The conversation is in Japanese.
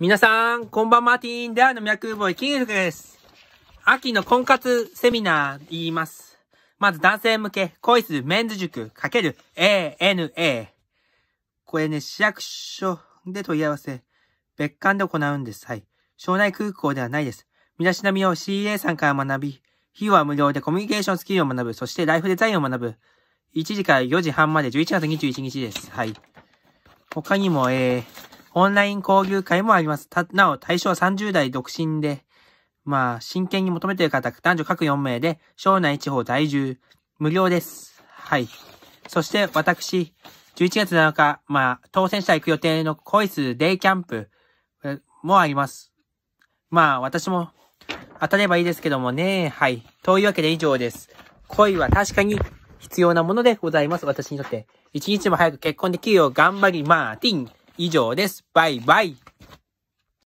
皆さん、こんばんマーティン、ダーの脈ボイ、キングです。秋の婚活セミナー言います。まず男性向け、恋するメンズ塾かける、a n a これね、市役所で問い合わせ、別館で行うんです。はい。庄内空港ではないです。身だしなみを CA さんから学び、費用は無料でコミュニケーションスキルを学ぶ、そしてライフデザインを学ぶ。1時から4時半まで11月21日です。はい。他にも、えー、オンライン交流会もあります。た、なお、対象30代独身で、まあ、真剣に求めている方、男女各4名で、省内地方在住、無料です。はい。そして、私、11月7日、まあ、当選者行く予定の恋イスデイキャンプもあります。まあ、私も当たればいいですけどもね。はい。というわけで以上です。恋は確かに必要なものでございます。私にとって。一日も早く結婚できるよう頑張りまーティン。以上です。バイバイ。